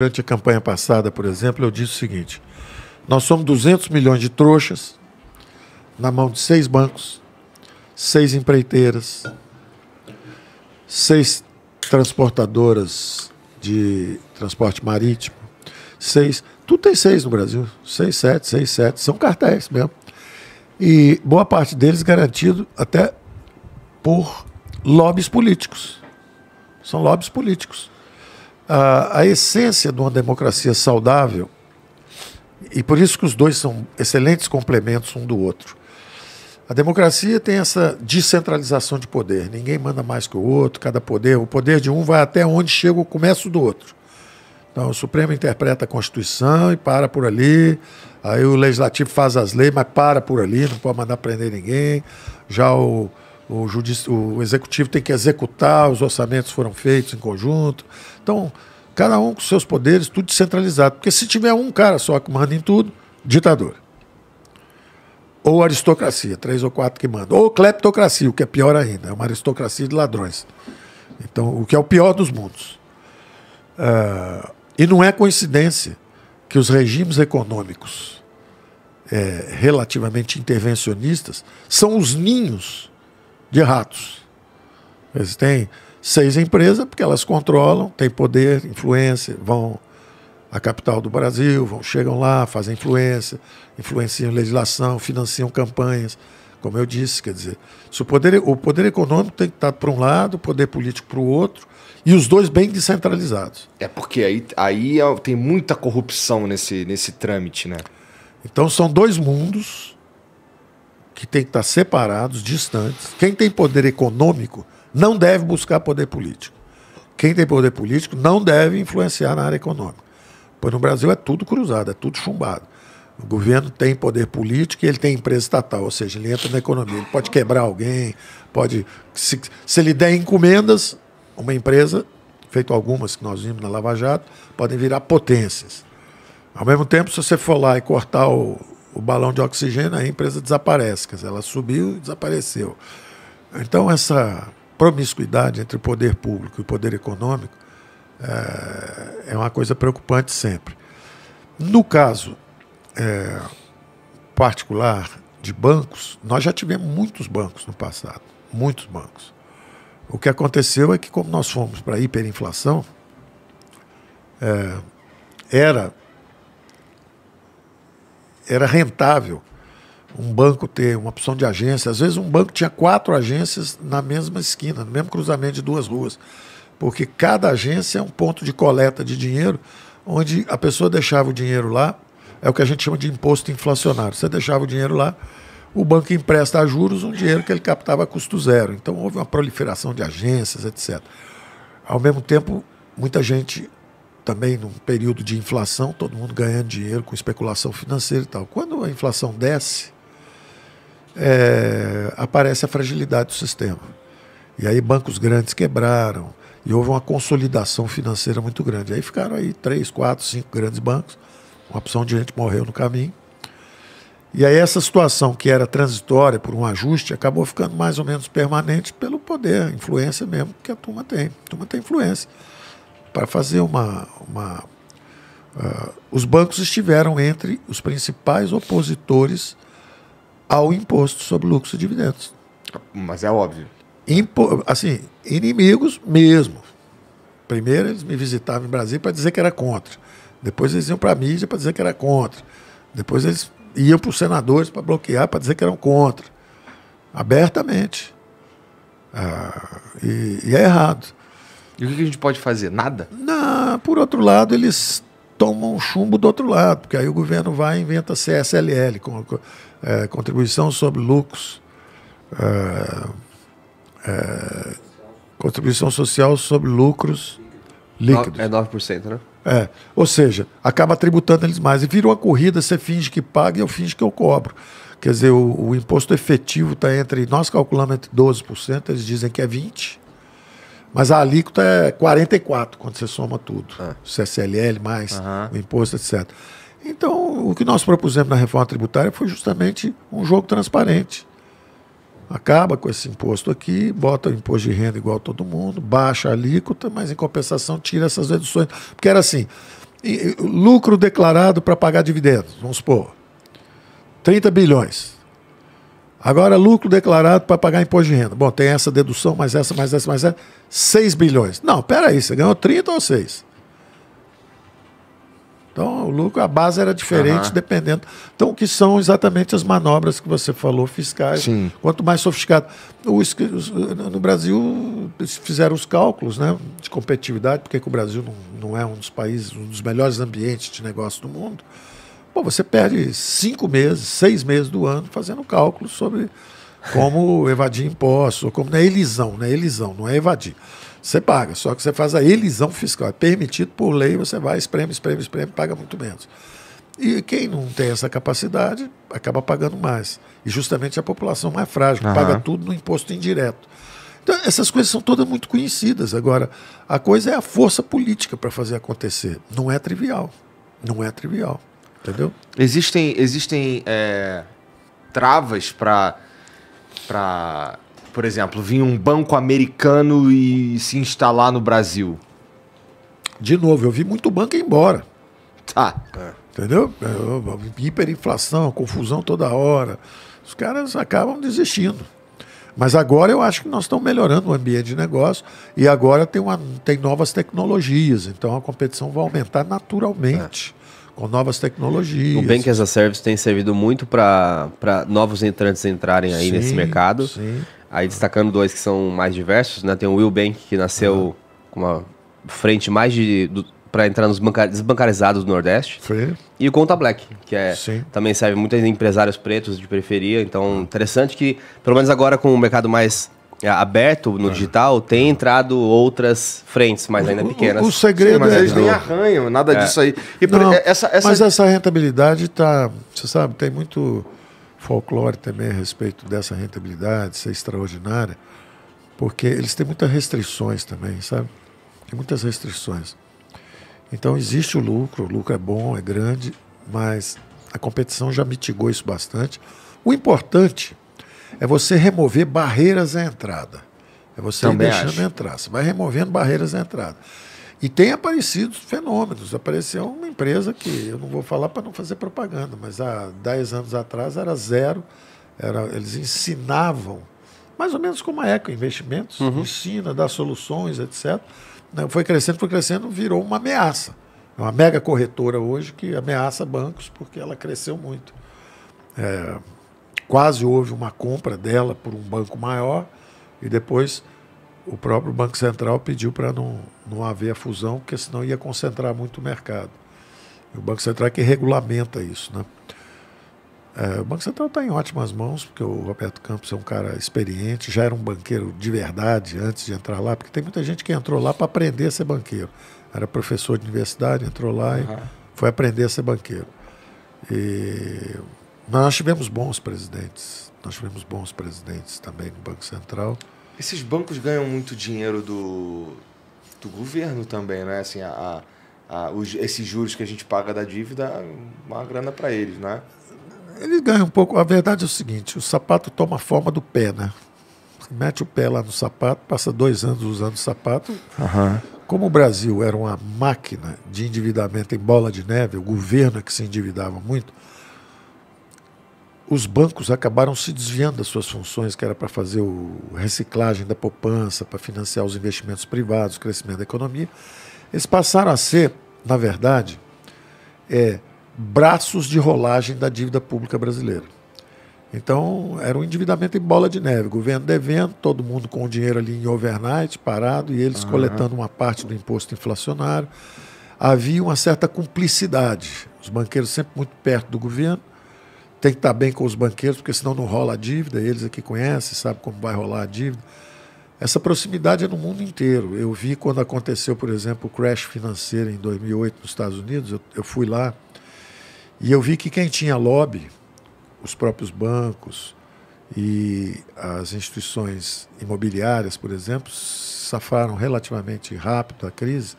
Durante a campanha passada, por exemplo, eu disse o seguinte: nós somos 200 milhões de trouxas na mão de seis bancos, seis empreiteiras, seis transportadoras de transporte marítimo, seis. Tudo tem seis no Brasil: seis, sete, seis, sete. São cartéis mesmo. E boa parte deles garantido até por lobbies políticos. São lobbies políticos a, a essência de uma democracia saudável, e por isso que os dois são excelentes complementos um do outro. A democracia tem essa descentralização de poder. Ninguém manda mais que o outro, cada poder. O poder de um vai até onde chega o começo do outro. Então, o Supremo interpreta a Constituição e para por ali. Aí o Legislativo faz as leis, mas para por ali, não pode mandar prender ninguém. Já o, o, judici- o Executivo tem que executar, os orçamentos foram feitos em conjunto. Então, cada um com seus poderes, tudo descentralizado. Porque se tiver um cara só que manda em tudo, ditadura. Ou aristocracia, três ou quatro que mandam. Ou cleptocracia, o que é pior ainda, é uma aristocracia de ladrões. Então, o que é o pior dos mundos. Uh, e não é coincidência que os regimes econômicos é, relativamente intervencionistas são os ninhos de ratos. Eles têm seis empresas, porque elas controlam, têm poder, influência, vão à capital do Brasil, vão, chegam lá, fazem influência, influenciam legislação, financiam campanhas, como eu disse, quer dizer, o poder, o poder econômico tem que estar para um lado, o poder político para o outro, e os dois bem descentralizados. É porque aí, aí é, tem muita corrupção nesse, nesse trâmite, né? Então são dois mundos que têm que estar separados, distantes. Quem tem poder econômico não deve buscar poder político. Quem tem poder político não deve influenciar na área econômica. Pois no Brasil é tudo cruzado, é tudo chumbado. O governo tem poder político e ele tem empresa estatal, ou seja, ele entra na economia. Ele pode quebrar alguém, pode. Se, se ele der encomendas, uma empresa, feito algumas que nós vimos na Lava Jato, podem virar potências. Ao mesmo tempo, se você for lá e cortar o, o balão de oxigênio, a empresa desaparece. Quer dizer, ela subiu e desapareceu. Então, essa promiscuidade entre o poder público e o poder econômico eh, é, uma coisa preocupante sempre. No caso é, particular de bancos, nós já tivemos muitos bancos no passado, muitos bancos. O que aconteceu é que, como nós fomos para a hiperinflação, é, era, era rentável um banco ter uma opção de agência. Às vezes um banco tinha quatro agências na mesma esquina, no mesmo cruzamento de duas ruas, porque cada agência é um ponto de coleta de dinheiro, onde a pessoa deixava o dinheiro lá, é o que a gente chama de imposto inflacionário. Você deixava o dinheiro lá, o banco empresta a juros um dinheiro que ele captava a custo zero. Então houve uma proliferação de agências, etc. Ao mesmo tempo, muita gente também num período de inflação, todo mundo ganhando dinheiro com especulação financeira e tal. Quando a inflação desce, é, aparece a fragilidade do sistema. E aí bancos grandes quebraram e houve uma consolidação financeira muito grande. Aí ficaram aí três, quatro, cinco grandes bancos, uma opção de gente morreu no caminho. E aí essa situação que era transitória por um ajuste acabou ficando mais ou menos permanente pelo poder, influência mesmo que a turma tem. A turma tem influência para fazer uma, uma Uh, os bancos estiveram entre os principais opositores ao imposto sobre lucros e dividendos. Mas é óbvio. Impo assim, inimigos mesmo. Primeiro eles me visitavam em Brasília para dizer que era contra. Depois eles iam para a mídia para dizer que era contra. Depois eles iam para os senadores para bloquear, para dizer que eram contra. Abertamente. Ah, e, e é errado. E o que a gente pode fazer? Nada? Não, por outro lado, eles tomam um chumbo do outro lado, porque aí o governo vai e inventa CSLL, com, é, contribuição sobre lucros, é, é, contribuição social sobre lucros líquidos. É 9%, né? É, ou seja, acaba tributando eles mais. E virou a corrida, você finge que paga e eu finge que eu cobro. Quer dizer, o, o imposto efetivo está entre. Nós calculamos entre 12%, eles dizem que é 20%. Mas a alíquota é 44 quando você soma tudo. Ah. O CSLL mais uhum. o imposto, etc. Então, o que nós propusemos na reforma tributária foi justamente um jogo transparente. Acaba com esse imposto aqui, bota o imposto de renda igual a todo mundo, baixa a alíquota, mas em compensação tira essas reduções. Porque era assim: lucro declarado para pagar dividendos, vamos supor, 30 bilhões. Agora, lucro declarado para pagar imposto de renda. Bom, tem essa dedução, mais essa, mais essa, mais essa. 6 bilhões. Não, peraí, você ganhou 30 ou 6? Então, o lucro, a base era diferente, uhum. dependendo. Então, o que são exatamente as manobras que você falou, fiscais? Sim. Quanto mais sofisticado. no Brasil, fizeram os cálculos né, de competitividade, porque o Brasil não, não é um dos países, um dos melhores ambientes de negócio do mundo. Pô, você perde cinco meses, seis meses do ano fazendo cálculos sobre como evadir impostos, como não é elisão, né? Elisão, não é evadir. Você paga, só que você faz a elisão fiscal. É permitido por lei, você vai, espreme, espreme, espreme, paga muito menos. E quem não tem essa capacidade acaba pagando mais. E justamente a população mais frágil, uhum. paga tudo no imposto indireto. Então, essas coisas são todas muito conhecidas. Agora, a coisa é a força política para fazer acontecer. Não é trivial. Não é trivial. Entendeu? Existem, existem é, travas para para, por exemplo, vir um banco americano e se instalar no Brasil? De novo, eu vi muito banco ir embora. Tá. É. Entendeu? É, hiperinflação, confusão toda hora. Os caras acabam desistindo. Mas agora eu acho que nós estamos melhorando o ambiente de negócio e agora tem, uma, tem novas tecnologias, então a competição vai aumentar naturalmente. É com novas tecnologias. O Bank as a Service tem servido muito para novos entrantes entrarem aí sim, nesse mercado. Sim. Aí destacando dois que são mais diversos, né? Tem o Will Bank, que nasceu ah. com uma frente mais de para entrar nos desbancarizados do Nordeste. Sim. E o Conta Black, que é também serve muitos empresários pretos de periferia. Então, interessante que, pelo menos agora com o mercado mais é, aberto no é. digital, tem é. entrado outras frentes, mas ainda pequenas. O, o segredo Sim, é... Eles nem arranham, nada é. disso aí. Não, essa, essa... Mas essa rentabilidade está... Você sabe, tem muito folclore também a respeito dessa rentabilidade, ser extraordinária, porque eles têm muitas restrições também, sabe? Tem muitas restrições. Então existe o lucro, o lucro é bom, é grande, mas a competição já mitigou isso bastante. O importante é você remover barreiras à entrada. É você Também ir deixando acho. entrar. Você vai removendo barreiras à entrada. E tem aparecido fenômenos. Apareceu uma empresa que eu não vou falar para não fazer propaganda, mas há 10 anos atrás era zero. Era, eles ensinavam, mais ou menos como a Eco Investimentos, uhum. ensina, dá soluções, etc. Né, foi crescendo, foi crescendo, virou uma ameaça. É uma mega corretora hoje que ameaça bancos porque ela cresceu muito. É, quase houve uma compra dela por um banco maior e depois o próprio Banco Central pediu para não, não haver a fusão, porque senão ia concentrar muito o mercado. E o Banco Central é que regulamenta isso. Né? É, o Banco Central está em ótimas mãos, porque o Roberto Campos é um cara experiente, já era um banqueiro de verdade antes de entrar lá, porque tem muita gente que entrou lá para aprender a ser banqueiro. Era professor de universidade, entrou lá uhum. e foi aprender a ser banqueiro. E mas nós tivemos bons presidentes. Nós tivemos bons presidentes também no Banco Central. Esses bancos ganham muito dinheiro do, do governo também, né? Assim, a, a, os, esses juros que a gente paga da dívida, uma grana para eles, né? Eles ganham um pouco. A verdade é o seguinte: o sapato toma a forma do pé, né? Mete o pé lá no sapato, passa dois anos usando o sapato. Uhum. Como o Brasil era uma máquina de endividamento em bola de neve, o governo é que se endividava muito, os bancos acabaram se desviando das suas funções, que era para fazer a reciclagem da poupança, para financiar os investimentos privados, o crescimento da economia. Eles passaram a ser, na verdade, é, braços de rolagem da dívida pública brasileira. Então, era um endividamento em bola de neve. Governo devendo, todo mundo com o dinheiro ali em overnight, parado, e eles uhum. coletando uma parte do imposto inflacionário. Havia uma certa cumplicidade. Os banqueiros sempre muito perto do governo tem que estar bem com os banqueiros, porque senão não rola a dívida, eles aqui é conhecem, sabem como vai rolar a dívida. Essa proximidade é no mundo inteiro. Eu vi quando aconteceu, por exemplo, o crash financeiro em 2008 nos Estados Unidos, eu, eu fui lá e eu vi que quem tinha lobby, os próprios bancos e as instituições imobiliárias, por exemplo, safaram relativamente rápido a crise,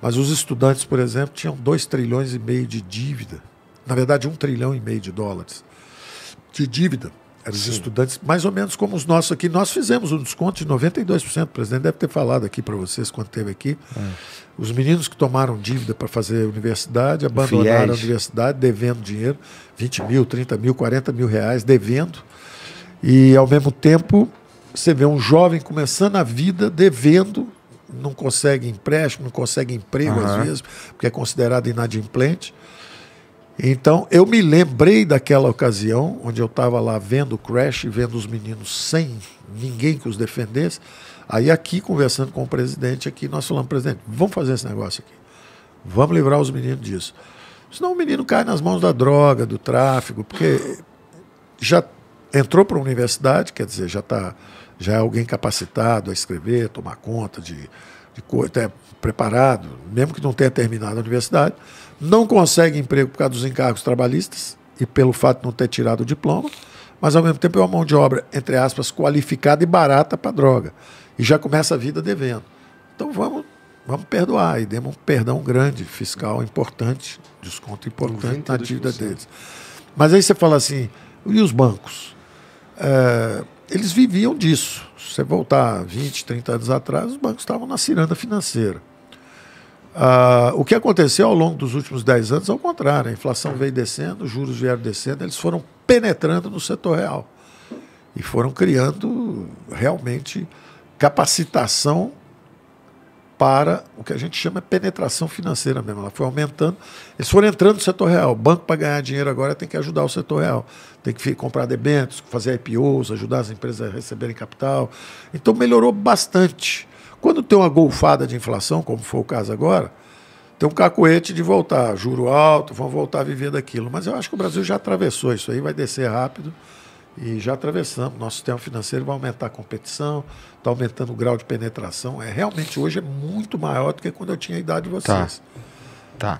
mas os estudantes, por exemplo, tinham 2 trilhões e meio de dívida na verdade, um trilhão e meio de dólares de dívida. Eram os estudantes, mais ou menos como os nossos aqui. Nós fizemos um desconto de 92%. O presidente deve ter falado aqui para vocês quando esteve aqui. É. Os meninos que tomaram dívida para fazer universidade, abandonaram a universidade, devendo dinheiro, 20 mil, 30 mil, 40 mil reais, devendo. E, ao mesmo tempo, você vê um jovem começando a vida devendo, não consegue empréstimo, não consegue emprego, uhum. às vezes, porque é considerado inadimplente. Então eu me lembrei daquela ocasião onde eu estava lá vendo o crash, vendo os meninos sem ninguém que os defendesse. Aí aqui conversando com o presidente aqui, nós falamos, presidente, vamos fazer esse negócio aqui. Vamos livrar os meninos disso. Senão o menino cai nas mãos da droga, do tráfico, porque já entrou para a universidade, quer dizer, já está já é alguém capacitado a escrever, tomar conta de, de coisa, até preparado, mesmo que não tenha terminado a universidade não consegue emprego por causa dos encargos trabalhistas e pelo fato de não ter tirado o diploma, mas ao mesmo tempo é uma mão de obra, entre aspas, qualificada e barata para droga. E já começa a vida devendo. Então vamos, vamos perdoar e demos um perdão grande, fiscal importante, desconto importante na dívida deles. Mas aí você fala assim, e os bancos? É, eles viviam disso. Se você voltar 20, 30 anos atrás, os bancos estavam na ciranda financeira. Ah, o que aconteceu ao longo dos últimos 10 anos, ao é contrário, a inflação veio descendo, os juros vieram descendo, eles foram penetrando no setor real e foram criando realmente capacitação para o que a gente chama de penetração financeira mesmo. Ela foi aumentando. Eles foram entrando no setor real. O banco, para ganhar dinheiro agora, tem que ajudar o setor real. Tem que comprar debêntures, fazer IPOs, ajudar as empresas a receberem capital. Então, melhorou bastante. Quando tem uma golfada de inflação, como foi o caso agora, tem um cacoete de voltar, juro alto, vão voltar a viver daquilo. Mas eu acho que o Brasil já atravessou isso aí, vai descer rápido e já atravessamos. Nosso sistema financeiro vai aumentar a competição, está aumentando o grau de penetração. É realmente hoje é muito maior do que quando eu tinha a idade de tá. vocês. Tá.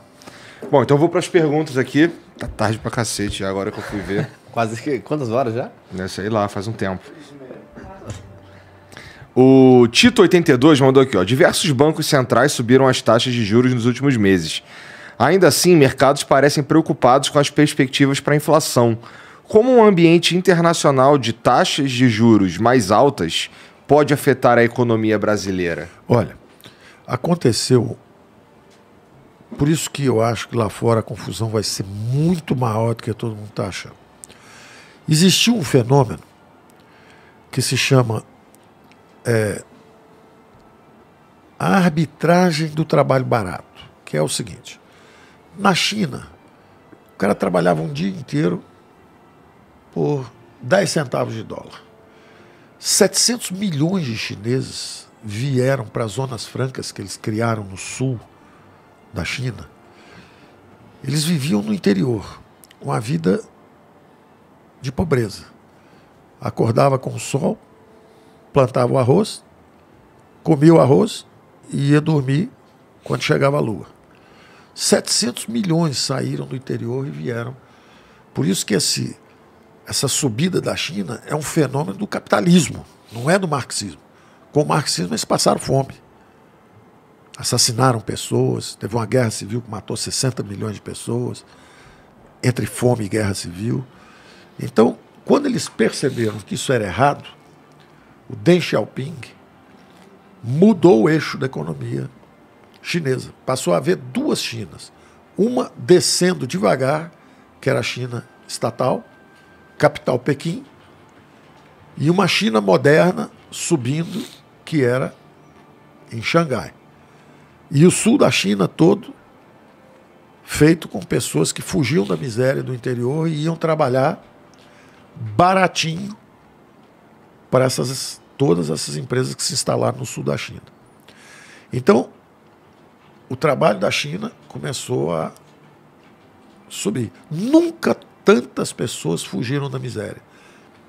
tá. Bom, então vou para as perguntas aqui. Tá tarde para cacete agora que eu fui ver. Quase que quantas horas já? Né, sei lá, faz um tempo. O Tito 82 mandou aqui, ó. Diversos bancos centrais subiram as taxas de juros nos últimos meses. Ainda assim, mercados parecem preocupados com as perspectivas para a inflação. Como um ambiente internacional de taxas de juros mais altas pode afetar a economia brasileira? Olha, aconteceu. Por isso que eu acho que lá fora a confusão vai ser muito maior do que todo mundo está achando. Existiu um fenômeno que se chama é, a arbitragem do trabalho barato, que é o seguinte: na China, o cara trabalhava um dia inteiro por 10 centavos de dólar. 700 milhões de chineses vieram para as zonas francas que eles criaram no sul da China. Eles viviam no interior, uma vida de pobreza. Acordava com o sol, plantava o arroz, comia o arroz e ia dormir quando chegava a lua. 700 milhões saíram do interior e vieram. Por isso que esse, essa subida da China é um fenômeno do capitalismo, não é do marxismo. Com o marxismo eles passaram fome. Assassinaram pessoas, teve uma guerra civil que matou 60 milhões de pessoas, entre fome e guerra civil. Então, quando eles perceberam que isso era errado, o Deng Xiaoping, mudou o eixo da economia chinesa. Passou a haver duas Chinas. Uma descendo devagar, que era a China estatal, capital Pequim, e uma China moderna subindo, que era em Xangai. E o sul da China todo feito com pessoas que fugiam da miséria do interior e iam trabalhar baratinho para essas, todas essas empresas que se instalaram no sul da China. Então, o trabalho da China começou a subir. Nunca tantas pessoas fugiram da miséria.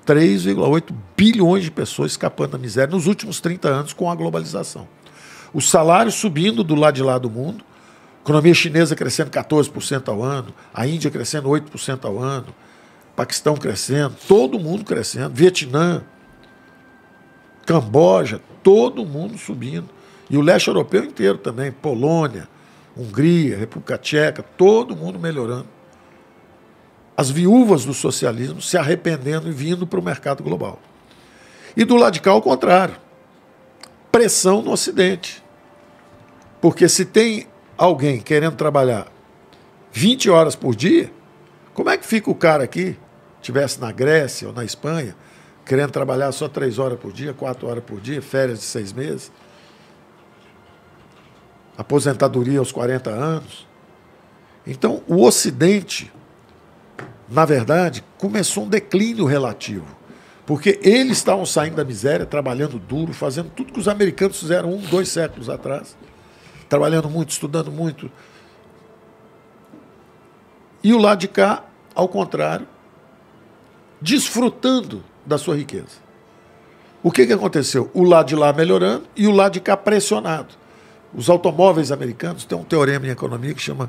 3,8 bilhões de pessoas escapando da miséria nos últimos 30 anos com a globalização. Os salários subindo do lado de lá do mundo, economia chinesa crescendo 14% ao ano, a Índia crescendo 8% ao ano, Paquistão crescendo, todo mundo crescendo, Vietnã, Camboja, todo mundo subindo. E o leste europeu inteiro também, Polônia, Hungria, República Tcheca, todo mundo melhorando. As viúvas do socialismo se arrependendo e vindo para o mercado global. E do lado de cá, o contrário. Pressão no Ocidente. Porque se tem alguém querendo trabalhar 20 horas por dia, como é que fica o cara aqui, tivesse na Grécia ou na Espanha, querendo trabalhar só três horas por dia, quatro horas por dia, férias de seis meses, aposentadoria aos 40 anos. Então, o Ocidente, na verdade, começou um declínio relativo, porque eles estavam saindo da miséria, trabalhando duro, fazendo tudo que os americanos fizeram um, dois séculos atrás, trabalhando muito, estudando muito. E o lado de cá, ao contrário, desfrutando da sua riqueza. O que, que aconteceu? O lado de lá melhorando e o lado de cá pressionado. Os automóveis americanos têm um teorema em economia que chama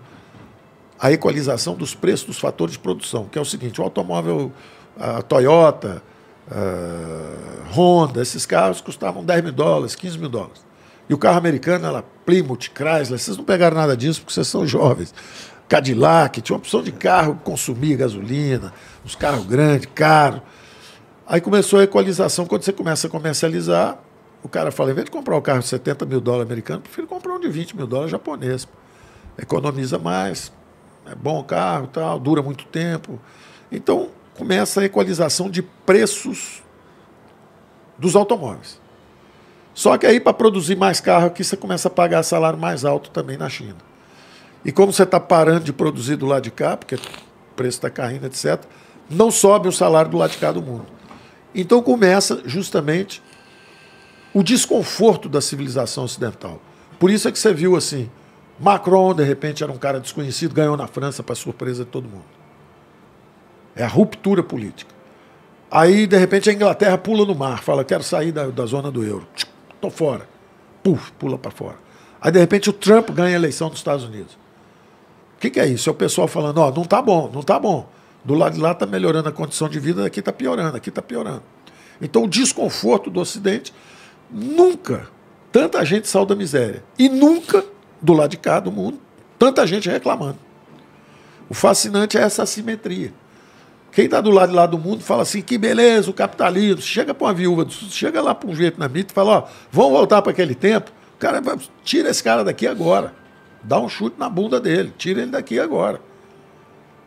a equalização dos preços dos fatores de produção, que é o seguinte: o automóvel, a Toyota, a Honda, esses carros custavam 10 mil dólares, 15 mil dólares. E o carro americano era Plymouth, Chrysler, vocês não pegaram nada disso porque vocês são jovens. Cadillac, tinha uma opção de carro que consumia gasolina, os carros grandes, caros. Aí começou a equalização. Quando você começa a comercializar, o cara fala: em vez de comprar um carro de 70 mil dólares americano, prefiro comprar um de 20 mil dólares japonês. Economiza mais, é bom o carro, tal, dura muito tempo. Então começa a equalização de preços dos automóveis. Só que aí, para produzir mais carro aqui, você começa a pagar salário mais alto também na China. E como você está parando de produzir do lado de cá, porque o preço está caindo, etc., não sobe o salário do lado de cá do mundo. Então começa justamente o desconforto da civilização ocidental. Por isso é que você viu assim, Macron, de repente, era um cara desconhecido, ganhou na França para surpresa de todo mundo. É a ruptura política. Aí, de repente, a Inglaterra pula no mar, fala, quero sair da, da zona do euro. Estou fora. Puf, pula para fora. Aí, de repente, o Trump ganha a eleição dos Estados Unidos. O que, que, é isso? É o pessoal falando, ó, oh, não tá bom, não tá bom. Do lado de lá está melhorando a condição de vida, daqui está piorando, aqui está piorando. Então o desconforto do Ocidente nunca tanta gente saiu da miséria e nunca do lado de cá do mundo tanta gente reclamando. O fascinante é essa assimetria. Quem está do lado de lá do mundo fala assim, que beleza, o capitalismo. Chega para uma viúva, chega lá para um jeito na vietnamita e fala, ó, vamos voltar para aquele tempo. O cara tira esse cara daqui agora. Dá um chute na bunda dele, tira ele daqui agora.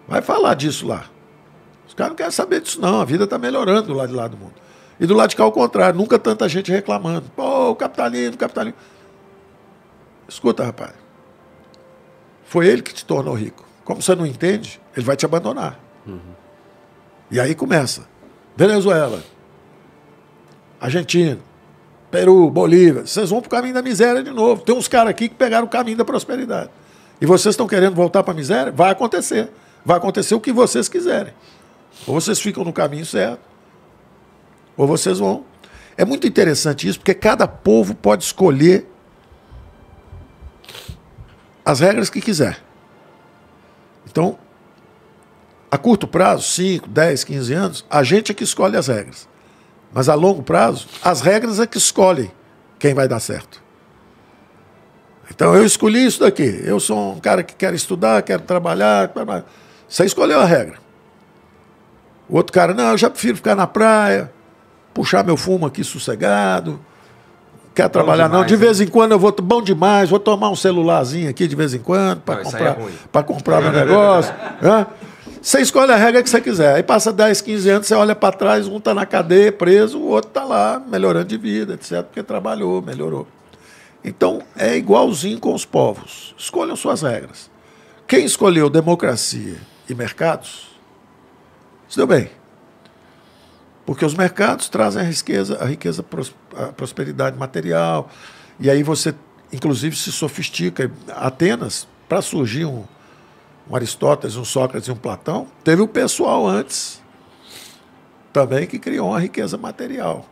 Vai falar disso lá. Os caras não querem saber disso, não. A vida está melhorando do lado de lá do mundo. E do lado de cá, o contrário. Nunca tanta gente reclamando. Pô, o capitalismo, o capitalismo. Escuta, rapaz. Foi ele que te tornou rico. Como você não entende, ele vai te abandonar. Uhum. E aí começa. Venezuela, Argentina, Peru, Bolívia. Vocês vão para o caminho da miséria de novo. Tem uns caras aqui que pegaram o caminho da prosperidade. E vocês estão querendo voltar para a miséria? Vai acontecer. Vai acontecer o que vocês quiserem. Ou vocês ficam no caminho certo, ou vocês vão. É muito interessante isso, porque cada povo pode escolher as regras que quiser. Então, a curto prazo, 5, 10, 15 anos, a gente é que escolhe as regras. Mas a longo prazo, as regras é que escolhem quem vai dar certo. Então eu escolhi isso daqui. Eu sou um cara que quer estudar, quero trabalhar. Você escolheu a regra. O outro cara, não, eu já prefiro ficar na praia, puxar meu fumo aqui sossegado. Quer trabalhar demais, não? De vez em quando eu vou bom demais, vou tomar um celularzinho aqui de vez em quando para é comprar, é comprar meu negócio. Você escolhe a regra que você quiser. Aí passa 10, 15 anos, você olha para trás, um está na cadeia, preso, o outro está lá, melhorando de vida, etc., porque trabalhou, melhorou. Então, é igualzinho com os povos. Escolham suas regras. Quem escolheu democracia e mercados se deu bem. Porque os mercados trazem a riqueza, a riqueza, a prosperidade material. E aí você, inclusive, se sofistica. Atenas, para surgir um, um Aristóteles, um Sócrates e um Platão, teve o pessoal antes também que criou uma riqueza material.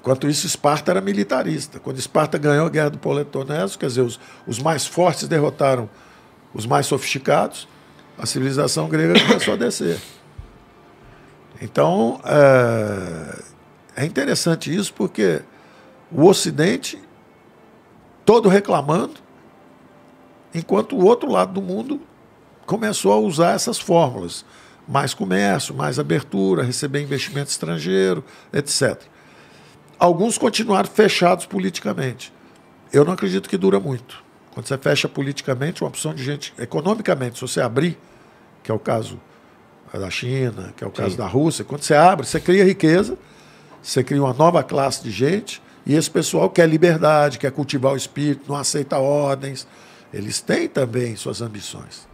Enquanto isso, Esparta era militarista. Quando Esparta ganhou a guerra do Poletoneso, quer dizer, os, os mais fortes derrotaram os mais sofisticados, a civilização grega começou a descer. Então, é, é interessante isso porque o Ocidente todo reclamando, enquanto o outro lado do mundo começou a usar essas fórmulas. Mais comércio, mais abertura, receber investimento estrangeiro, etc. Alguns continuaram fechados politicamente. Eu não acredito que dura muito. Quando você fecha politicamente, uma opção de gente, economicamente, se você abrir, que é o caso da China, que é o caso da Rússia, quando você abre, você cria riqueza, você cria uma nova classe de gente, e esse pessoal quer liberdade, quer cultivar o espírito, não aceita ordens. Eles têm também suas ambições.